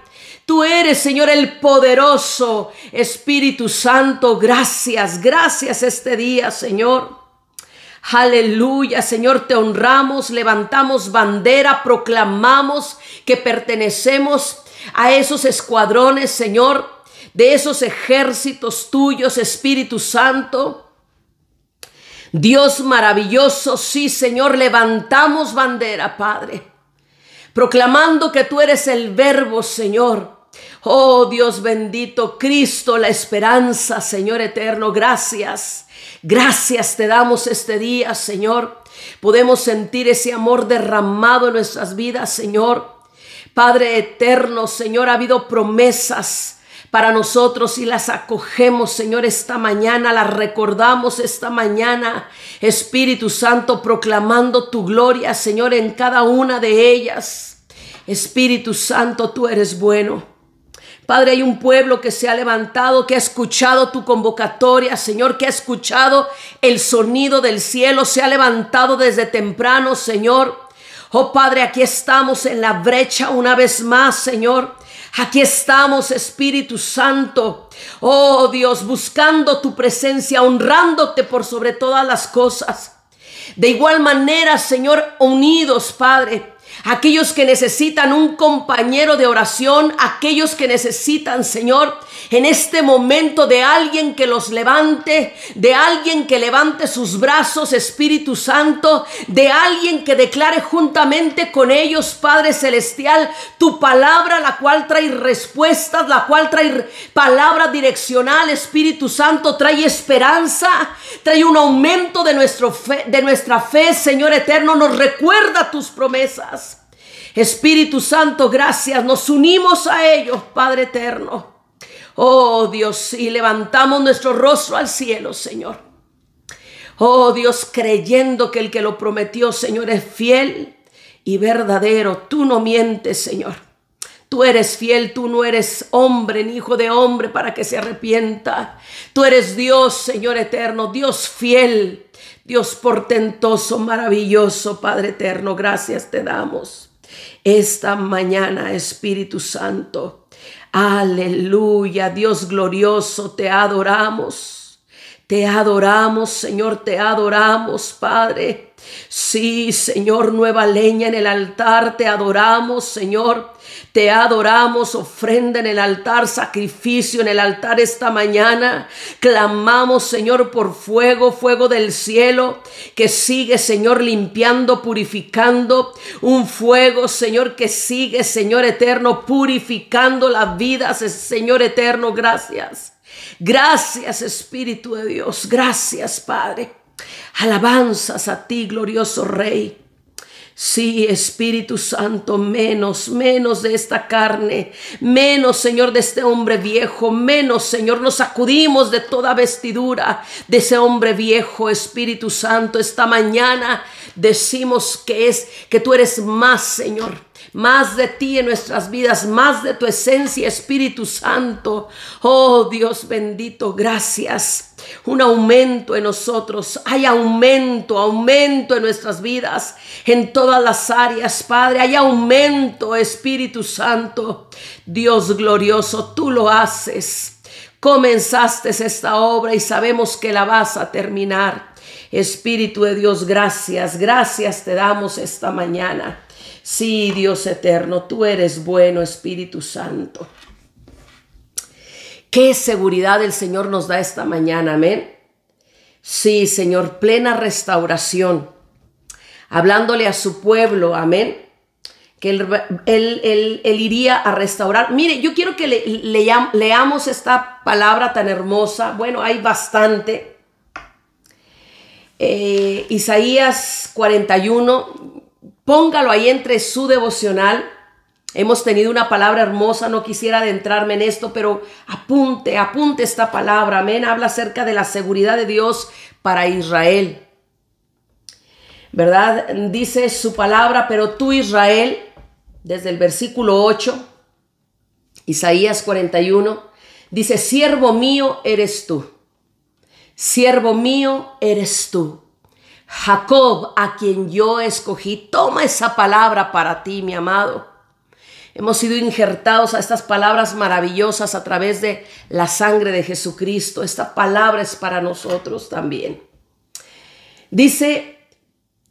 [SPEAKER 3] Tú eres, Señor, el poderoso Espíritu Santo. Gracias, gracias este día, Señor. Aleluya, Señor, te honramos, levantamos bandera, proclamamos que pertenecemos a esos escuadrones, Señor, de esos ejércitos tuyos, Espíritu Santo. Dios maravilloso, sí, Señor, levantamos bandera, Padre, proclamando que tú eres el verbo, Señor. Oh Dios bendito, Cristo, la esperanza, Señor eterno, gracias. Gracias te damos este día, Señor. Podemos sentir ese amor derramado en nuestras vidas, Señor. Padre eterno, Señor, ha habido promesas para nosotros y las acogemos, Señor, esta mañana, las recordamos esta mañana, Espíritu Santo, proclamando tu gloria, Señor, en cada una de ellas. Espíritu Santo, tú eres bueno. Padre, hay un pueblo que se ha levantado, que ha escuchado tu convocatoria, Señor, que ha escuchado el sonido del cielo, se ha levantado desde temprano, Señor. Oh Padre, aquí estamos en la brecha una vez más, Señor. Aquí estamos, Espíritu Santo. Oh Dios, buscando tu presencia, honrándote por sobre todas las cosas. De igual manera, Señor, unidos, Padre, aquellos que necesitan un compañero de oración, aquellos que necesitan, Señor, en este momento de alguien que los levante, de alguien que levante sus brazos, Espíritu Santo, de alguien que declare juntamente con ellos, Padre Celestial, tu palabra, la cual trae respuestas, la cual trae palabra direccional, Espíritu Santo, trae esperanza, trae un aumento de, nuestro de nuestra fe, Señor Eterno, nos recuerda tus promesas. Espíritu Santo, gracias. Nos unimos a ellos, Padre Eterno. Oh Dios, y levantamos nuestro rostro al cielo, Señor. Oh Dios, creyendo que el que lo prometió, Señor, es fiel y verdadero. Tú no mientes, Señor. Tú eres fiel, tú no eres hombre ni hijo de hombre para que se arrepienta. Tú eres Dios, Señor eterno, Dios fiel, Dios portentoso, maravilloso, Padre eterno. Gracias te damos. Esta mañana, Espíritu Santo. Aleluya, Dios glorioso, te adoramos. Te adoramos, Señor, te adoramos, Padre. Sí, Señor, nueva leña en el altar, te adoramos, Señor. Te adoramos, ofrenda en el altar, sacrificio en el altar esta mañana. Clamamos, Señor, por fuego, fuego del cielo, que sigue, Señor, limpiando, purificando. Un fuego, Señor, que sigue, Señor eterno, purificando las vidas, Señor eterno. Gracias. Gracias, Espíritu de Dios. Gracias, Padre. Alabanzas a ti, glorioso Rey. Sí, Espíritu Santo, menos, menos de esta carne, menos, Señor, de este hombre viejo, menos, Señor, nos sacudimos de toda vestidura de ese hombre viejo, Espíritu Santo. Esta mañana decimos que es que tú eres más, Señor más de ti en nuestras vidas, más de tu esencia, Espíritu Santo. Oh Dios bendito, gracias. Un aumento en nosotros. Hay aumento, aumento en nuestras vidas, en todas las áreas, Padre. Hay aumento, Espíritu Santo. Dios glorioso, tú lo haces. Comenzaste esta obra y sabemos que la vas a terminar. Espíritu de Dios, gracias, gracias te damos esta mañana. Sí, Dios eterno, tú eres bueno, Espíritu Santo. Qué seguridad el Señor nos da esta mañana, amén. Sí, Señor, plena restauración. Hablándole a su pueblo, amén. Que él, él, iría a restaurar. Mire, yo quiero que le, leamos esta palabra tan hermosa. Bueno, hay bastante. Eh, Isaías 41, Póngalo ahí entre su devocional. Hemos tenido una palabra hermosa, no quisiera adentrarme en esto, pero apunte, apunte esta palabra. Amén. Habla acerca de la seguridad de Dios para Israel. ¿Verdad? Dice su palabra, pero tú Israel, desde el versículo 8, Isaías 41, dice, siervo mío eres tú, siervo mío eres tú. Jacob, a quien yo escogí, toma esa palabra para ti, mi amado. Hemos sido injertados a estas palabras maravillosas a través de la sangre de Jesucristo. Esta palabra es para nosotros también. Dice,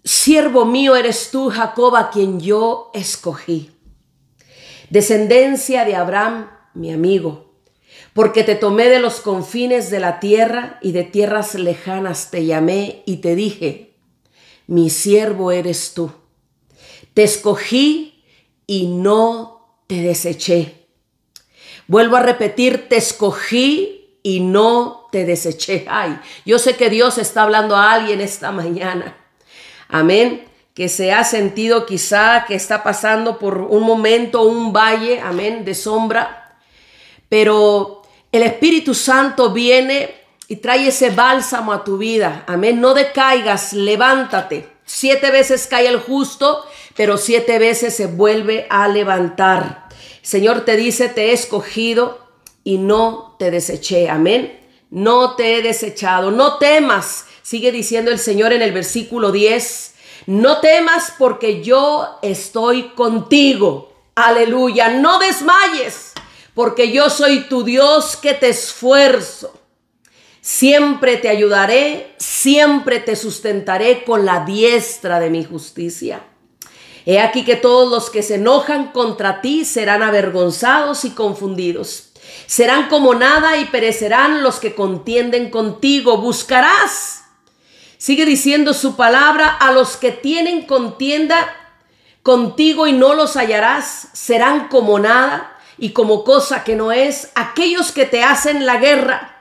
[SPEAKER 3] siervo mío eres tú, Jacob, a quien yo escogí. Descendencia de Abraham, mi amigo, porque te tomé de los confines de la tierra y de tierras lejanas te llamé y te dije, mi siervo eres tú. Te escogí y no te deseché. Vuelvo a repetir, te escogí y no te deseché. Ay, yo sé que Dios está hablando a alguien esta mañana. Amén que se ha sentido quizá que está pasando por un momento, un valle, amén, de sombra. Pero el Espíritu Santo viene y trae ese bálsamo a tu vida. Amén. No decaigas, levántate. Siete veces cae el justo, pero siete veces se vuelve a levantar. Señor te dice, te he escogido y no te deseché. Amén. No te he desechado. No temas. Sigue diciendo el Señor en el versículo 10. No temas porque yo estoy contigo. Aleluya. No desmayes porque yo soy tu Dios que te esfuerzo. Siempre te ayudaré, siempre te sustentaré con la diestra de mi justicia. He aquí que todos los que se enojan contra ti serán avergonzados y confundidos. Serán como nada y perecerán los que contienden contigo. Buscarás. Sigue diciendo su palabra a los que tienen contienda contigo y no los hallarás. Serán como nada y como cosa que no es aquellos que te hacen la guerra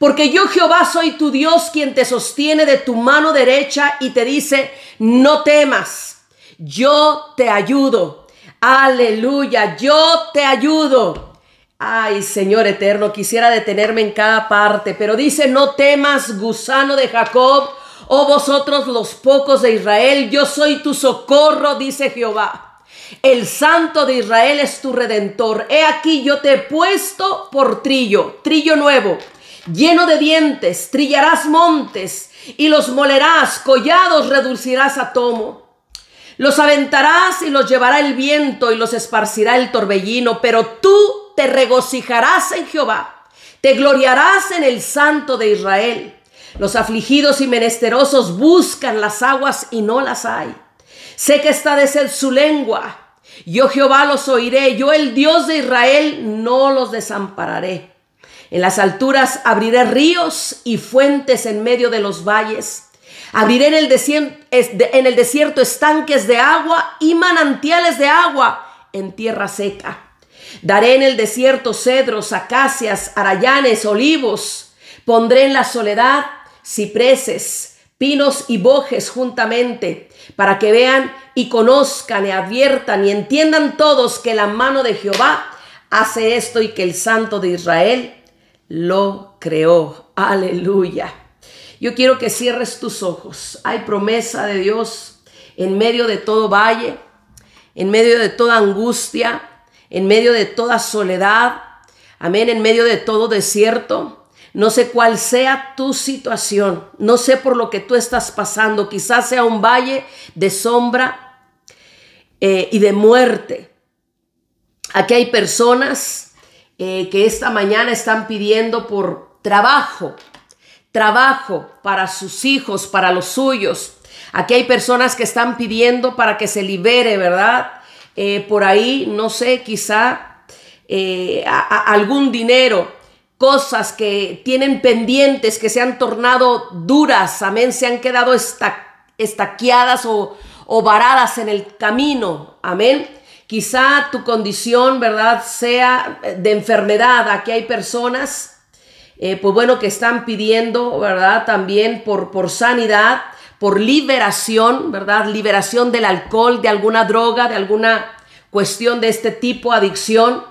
[SPEAKER 3] porque yo Jehová soy tu Dios quien te sostiene de tu mano derecha y te dice, no temas, yo te ayudo. Aleluya, yo te ayudo. Ay, Señor eterno, quisiera detenerme en cada parte, pero dice, no temas, gusano de Jacob, o vosotros los pocos de Israel, yo soy tu socorro, dice Jehová. El santo de Israel es tu redentor. He aquí yo te he puesto por trillo, trillo nuevo lleno de dientes, trillarás montes y los molerás, collados reducirás a tomo. Los aventarás y los llevará el viento y los esparcirá el torbellino, pero tú te regocijarás en Jehová, te gloriarás en el Santo de Israel. Los afligidos y menesterosos buscan las aguas y no las hay. Sé que está de ser su lengua. Yo Jehová los oiré, yo el Dios de Israel no los desampararé. En las alturas abriré ríos y fuentes en medio de los valles. Abriré en el, desierto, estanques de agua y manantiales de agua en tierra seca. Daré en el desierto cedros, acacias, arayanes, olivos. Pondré en la soledad cipreses, pinos y bojes juntamente, para que vean y conozcan y adviertan y entiendan todos que la mano de Jehová hace esto y que el Santo de Israel lo creó. Aleluya. Yo quiero que cierres tus ojos. Hay promesa de Dios en medio de todo valle, en medio de toda angustia, en medio de toda soledad, amén, en medio de todo desierto. No sé cuál sea tu situación, no sé por lo que tú estás pasando, quizás sea un valle de sombra eh, y de muerte. Aquí hay personas eh, que esta mañana están pidiendo por trabajo, trabajo para sus hijos, para los suyos. Aquí hay personas que están pidiendo para que se libere, ¿verdad? Eh, por ahí, no sé, quizá eh, algún dinero, cosas que tienen pendientes, que se han tornado duras, amén, se han quedado estaqueadas o, o varadas en el camino, amén. Quizá tu condición, ¿verdad?, sea eh, de enfermedad. Aquí hay personas, eh, pues bueno, que están pidiendo, ¿verdad?, también por, por sanidad, por liberación, ¿verdad?, liberación del alcohol, de alguna droga, de alguna cuestión de este tipo, adicción.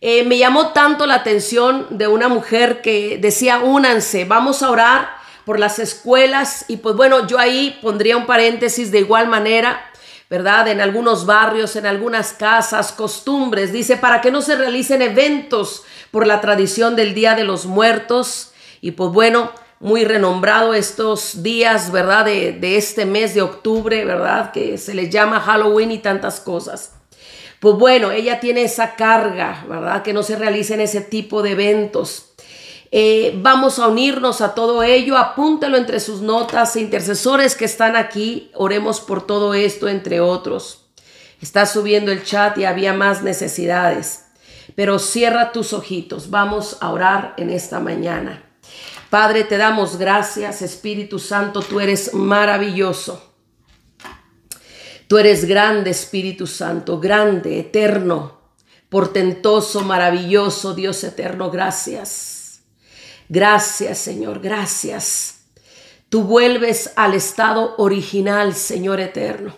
[SPEAKER 3] Eh, me llamó tanto la atención de una mujer que decía, únanse, vamos a orar por las escuelas. Y pues bueno, yo ahí pondría un paréntesis de igual manera. ¿verdad? En algunos barrios, en algunas casas, costumbres. Dice, para que no se realicen eventos por la tradición del Día de los Muertos. Y pues bueno, muy renombrado estos días, ¿verdad? De, este mes de octubre, ¿verdad? Que se les llama Halloween y tantas cosas. Pues bueno, ella tiene esa carga, ¿verdad? Que no se realicen ese tipo de eventos. Eh, vamos a unirnos a todo ello. Apúntelo entre sus notas. Intercesores que están aquí, oremos por todo esto, entre otros. Está subiendo el chat y había más necesidades. Pero cierra tus ojitos. Vamos a orar en esta mañana. Padre, te damos gracias. Espíritu Santo, tú eres maravilloso. Tú eres grande, Espíritu Santo, grande, eterno, portentoso, maravilloso, Dios eterno. Gracias. Gracias, Señor, gracias. Tú vuelves al estado original, Señor eterno.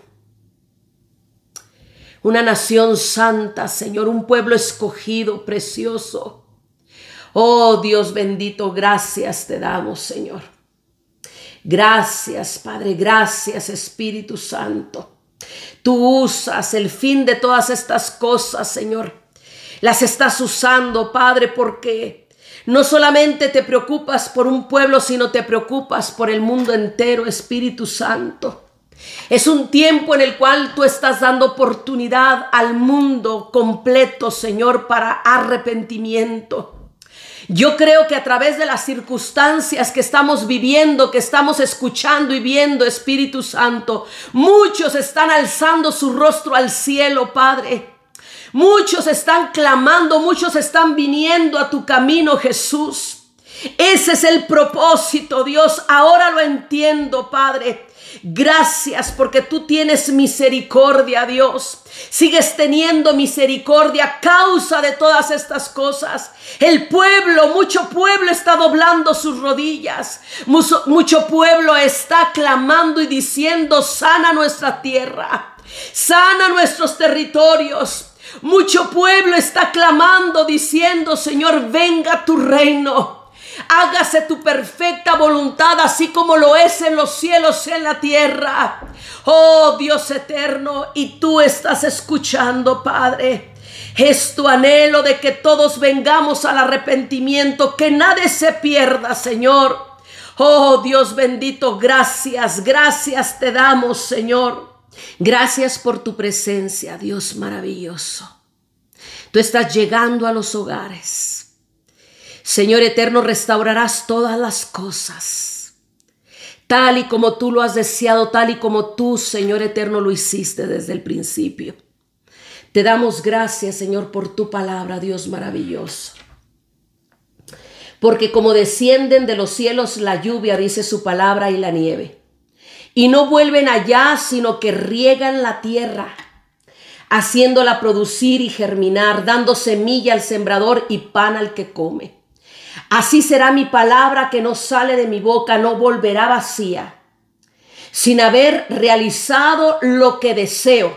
[SPEAKER 3] Una nación santa, Señor, un pueblo escogido, precioso. Oh Dios bendito, gracias te damos, Señor. Gracias, Padre, gracias, Espíritu Santo. Tú usas el fin de todas estas cosas, Señor. Las estás usando, Padre, porque no solamente te preocupas por un pueblo, sino te preocupas por el mundo entero, Espíritu Santo. Es un tiempo en el cual tú estás dando oportunidad al mundo completo, Señor, para arrepentimiento. Yo creo que a través de las circunstancias que estamos viviendo, que estamos escuchando y viendo, Espíritu Santo, muchos están alzando su rostro al cielo, Padre. Muchos están clamando, muchos están viniendo a tu camino, Jesús. Ese es el propósito, Dios. Ahora lo entiendo, Padre. Gracias porque tú tienes misericordia, Dios. Sigues teniendo misericordia a causa de todas estas cosas. El pueblo, mucho pueblo está doblando sus rodillas. Mucho, mucho pueblo está clamando y diciendo, sana nuestra tierra. Sana nuestros territorios. Mucho pueblo está clamando diciendo, Señor, venga tu reino. Hágase tu perfecta voluntad, así como lo es en los cielos y en la tierra. Oh Dios eterno, y tú estás escuchando, Padre. Es tu anhelo de que todos vengamos al arrepentimiento, que nadie se pierda, Señor. Oh Dios bendito, gracias, gracias te damos, Señor. Gracias por tu presencia, Dios maravilloso. Tú estás llegando a los hogares. Señor eterno, restaurarás todas las cosas. Tal y como tú lo has deseado, tal y como tú, Señor eterno, lo hiciste desde el principio. Te damos gracias, Señor, por tu palabra, Dios maravilloso. Porque como descienden de los cielos la lluvia, dice su palabra, y la nieve y no vuelven allá, sino que riegan la tierra, haciéndola producir y germinar, dando semilla al sembrador y pan al que come. Así será mi palabra que no sale de mi boca, no volverá vacía, sin haber realizado lo que deseo,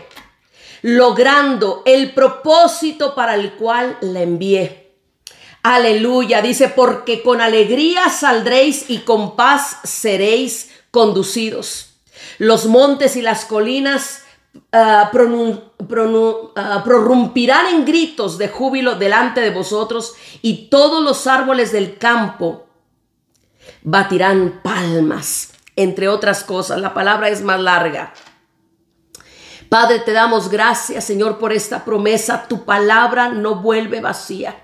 [SPEAKER 3] logrando el propósito para el cual la envié. Aleluya, dice, porque con alegría saldréis y con paz seréis conducidos. Los montes y las colinas ah, ah, prorrumpirán en gritos de júbilo delante de vosotros y todos los árboles del campo batirán palmas, entre otras cosas. La palabra es más larga. Padre, te damos gracias, Señor, por esta promesa. Tu palabra no vuelve vacía.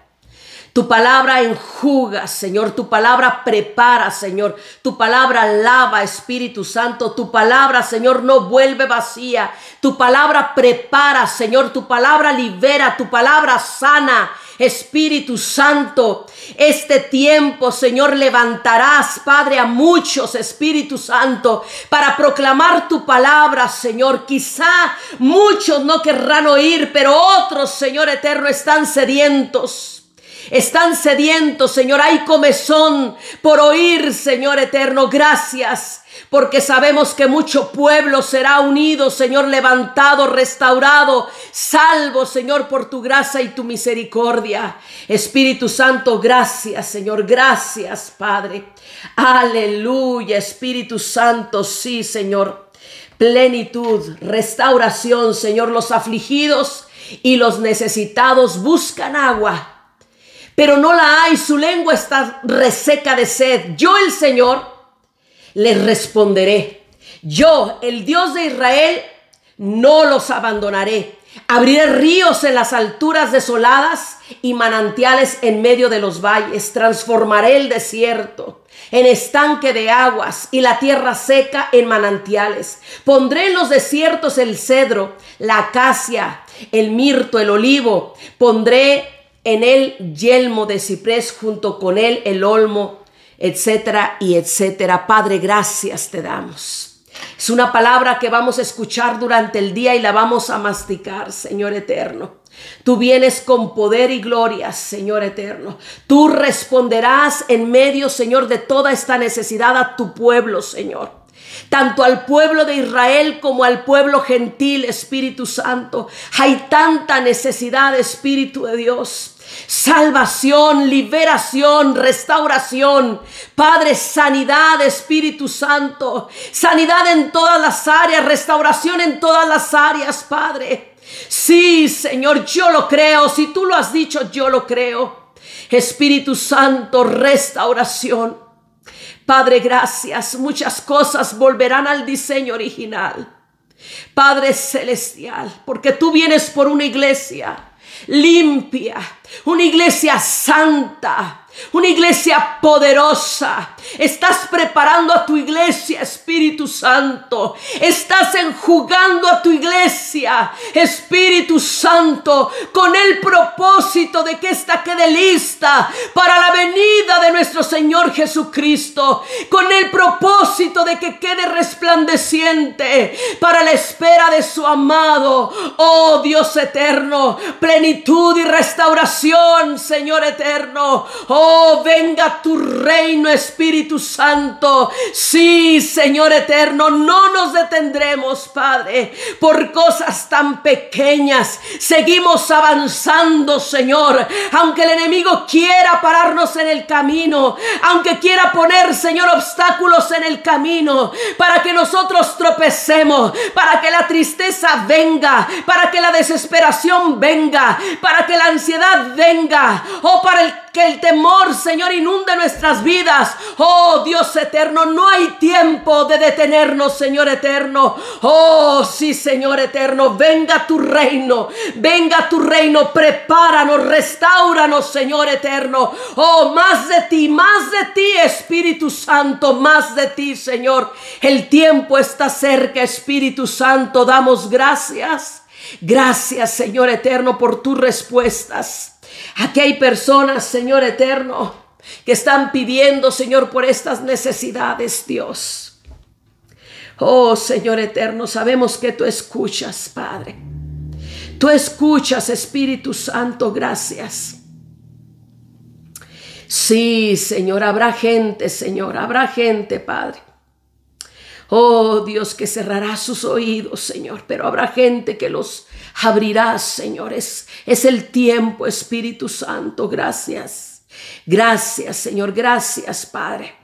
[SPEAKER 3] Tu palabra enjuga, Señor. Tu palabra prepara, Señor. Tu palabra lava, Espíritu Santo. Tu palabra, Señor, no vuelve vacía. Tu palabra prepara, Señor. Tu palabra libera. Tu palabra sana. Espíritu Santo, este tiempo, Señor, levantarás, Padre, a muchos, Espíritu Santo, para proclamar tu palabra, Señor. Quizá muchos no querrán oír, pero otros, Señor eterno, están sedientos. Están sedientos, Señor. Hay comezón por oír, Señor eterno. Gracias. Porque sabemos que mucho pueblo será unido, Señor, levantado, restaurado, salvo, Señor, por tu gracia y tu misericordia. Espíritu Santo, gracias, Señor, gracias, Padre. Aleluya, Espíritu Santo, sí, Señor. Plenitud, restauración, Señor. Los afligidos y los necesitados buscan agua pero no la hay, su lengua está reseca de sed. Yo el Señor les responderé. Yo, el Dios de Israel, no los abandonaré. Abriré ríos en las alturas desoladas y manantiales en medio de los valles. Transformaré el desierto en estanque de aguas y la tierra seca en manantiales. Pondré en los desiertos el cedro, la acacia, el mirto, el olivo. Pondré en el yelmo de ciprés, junto con él el olmo, etcétera y etcétera. Padre, gracias te damos. Es una palabra que vamos a escuchar durante el día y la vamos a masticar, Señor eterno. Tú vienes con poder y gloria, Señor eterno. Tú responderás en medio, Señor, de toda esta necesidad a tu pueblo, Señor tanto al pueblo de Israel como al pueblo gentil, Espíritu Santo. Hay tanta necesidad, Espíritu de Dios. Salvación, liberación, restauración. Padre, sanidad, Espíritu Santo. Sanidad en todas las áreas, restauración en todas las áreas, Padre. Sí, Señor, yo lo creo. Si tú lo has dicho, yo lo creo. Espíritu Santo, restauración. Padre, gracias. Muchas cosas volverán al diseño original. Padre Celestial, porque tú vienes por una iglesia limpia, una iglesia santa, una iglesia poderosa. Estás preparando a tu iglesia, Espíritu Santo. Estás enjugando a tu iglesia, Espíritu Santo, con el propósito de que ésta quede lista para la venida de nuestro Señor Jesucristo. Con el propósito de que quede resplandeciente para la espera de su amado. Oh Dios eterno, plenitud y restauración, Señor eterno. Oh Oh, venga tu reino, Espíritu Santo. Sí, Señor eterno, no nos detendremos, Padre, por cosas tan pequeñas. Seguimos avanzando, Señor. Aunque el enemigo quiera pararnos en el camino, aunque quiera poner, Señor, obstáculos en el camino, para que nosotros tropecemos, para que la tristeza venga, para que la desesperación venga, para que la ansiedad venga, o oh, para que el temor Señor, inunde nuestras vidas. Oh Dios eterno, no hay tiempo de detenernos, Señor eterno. Oh sí, Señor eterno, venga tu reino, venga tu reino, prepáranos, restauranos, Señor eterno. Oh, más de ti, más de ti, Espíritu Santo, más de ti, Señor. El tiempo está cerca, Espíritu Santo, damos gracias. Gracias, Señor eterno, por tus respuestas. Aquí hay personas, Señor eterno, que están pidiendo, Señor, por estas necesidades, Dios. Oh, Señor eterno, sabemos que tú escuchas, Padre. Tú escuchas, Espíritu Santo, gracias. Sí, Señor, habrá gente, Señor, habrá gente, Padre. Oh Dios, que cerrará sus oídos, Señor, pero habrá gente que los abrirás, señores es el tiempo, Espíritu Santo. Gracias. Gracias, Señor. Gracias, Padre.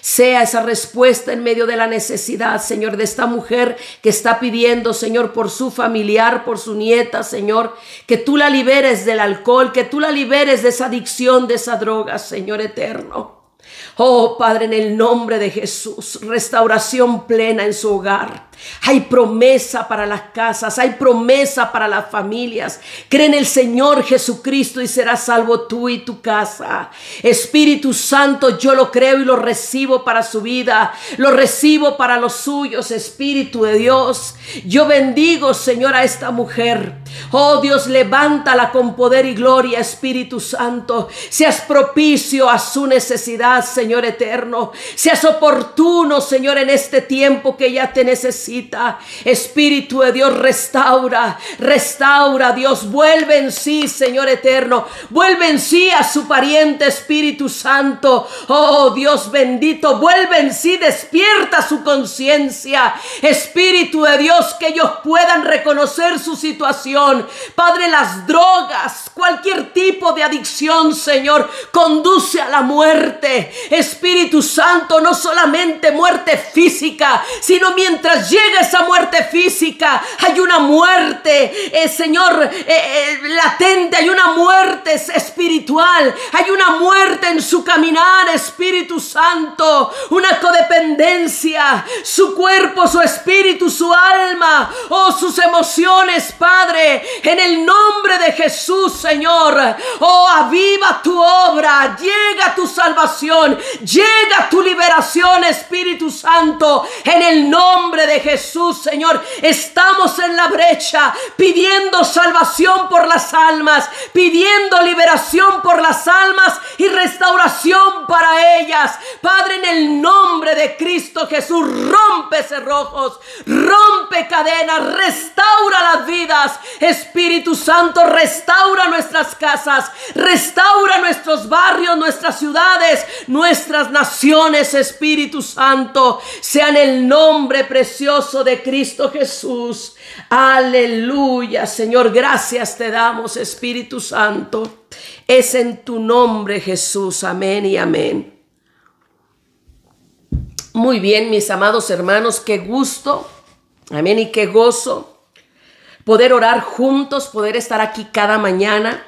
[SPEAKER 3] Sea esa respuesta en medio de la necesidad, Señor, de esta mujer que está pidiendo, Señor, por su familiar, por su nieta, Señor, que tú la liberes del alcohol, que tú la liberes de esa adicción, de esa droga, Señor eterno. Oh Padre, en el nombre de Jesús, restauración plena en su hogar, hay promesa para las casas, hay promesa para las familias. Cree en el Señor Jesucristo y serás salvo tú y tu casa. Espíritu Santo, yo lo creo y lo recibo para su vida, lo recibo para los suyos, Espíritu de Dios. Yo bendigo, Señor, a esta mujer. Oh Dios, levántala con poder y gloria, Espíritu Santo. Seas propicio a su necesidad, Señor eterno. Seas oportuno, Señor, en este tiempo que ya te necesita Espíritu de Dios, restaura, restaura, Dios, vuelve en sí, Señor eterno, vuelve en sí a su pariente Espíritu Santo. Oh Dios bendito, vuelve en sí, despierta su conciencia. Espíritu de Dios, que ellos puedan reconocer su situación. Padre, las drogas, cualquier tipo de adicción, Señor, conduce a la muerte. Espíritu Santo, no solamente muerte física, sino mientras llega esa muerte física. Hay una muerte, eh, Señor, eh, eh, latente. Hay una muerte espiritual. Hay una muerte en su caminar, Espíritu Santo. Una codependencia. Su cuerpo, su espíritu, su alma. Oh, sus emociones, Padre. En el nombre de Jesús, Señor. Oh, aviva tu obra. Llega tu salvación. Llega tu liberación, Espíritu Santo. En el nombre de Jesús, Señor, estamos en la brecha pidiendo salvación por las almas, pidiendo liberación por las almas y restauración para ellas. Padre, en el nombre de Cristo Jesús, rompe cerrojos, rompe cadenas, restaura las vidas. Espíritu Santo, restaura nuestras casas, restaura nuestros barrios, nuestras ciudades, nuestras naciones, Espíritu Santo. Sea en el nombre precioso de Cristo Jesús. Aleluya, Señor. Gracias te damos, Espíritu Santo. Es en tu nombre, Jesús. Amén y amén. Muy bien, mis amados hermanos, qué gusto. Amén y qué gozo poder orar juntos, poder estar aquí cada mañana.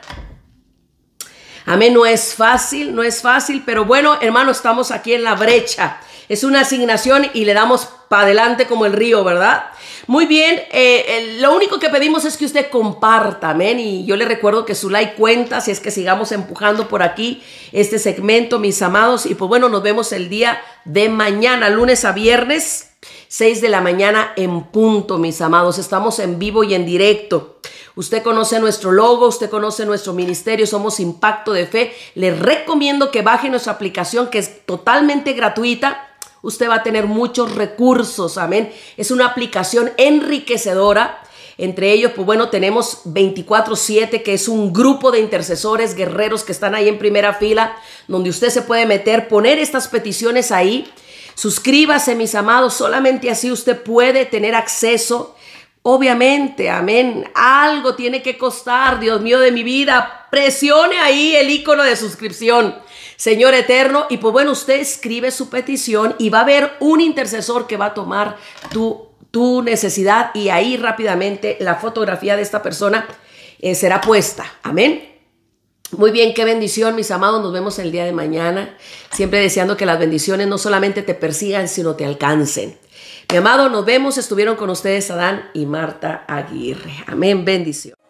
[SPEAKER 3] Amén, no es fácil, no es fácil, pero bueno, hermano, estamos aquí en la brecha. Es una asignación y le damos para adelante como el río, ¿verdad? Muy bien, eh, lo único que pedimos es que usted comparta, amén. Y yo le recuerdo que su like cuenta, si es que sigamos empujando por aquí este segmento, mis amados. Y pues bueno, nos vemos el día de mañana, lunes a viernes, 6 de la mañana en punto, mis amados. Estamos en vivo y en directo. Usted conoce nuestro logo, usted conoce nuestro ministerio, somos Impacto de Fe. Les recomiendo que baje nuestra aplicación que es totalmente gratuita Usted va a tener muchos recursos, amén. Es una aplicación enriquecedora. Entre ellos, pues bueno, tenemos 24-7, que es un grupo de intercesores, guerreros que están ahí en primera fila, donde usted se puede meter, poner estas peticiones ahí. Suscríbase, mis amados, solamente así usted puede tener acceso. Obviamente, amén. Algo tiene que costar, Dios mío de mi vida. Presione ahí el icono de suscripción. Señor eterno, y pues bueno, usted escribe su petición y va a haber un intercesor que va a tomar tu, tu necesidad y ahí rápidamente la fotografía de esta persona eh, será puesta. Amén. Muy bien, qué bendición, mis amados. Nos vemos el día de mañana. Siempre deseando que las bendiciones no solamente te persigan, sino te alcancen. Mi amado, nos vemos. Estuvieron con ustedes Adán y Marta Aguirre. Amén, bendición.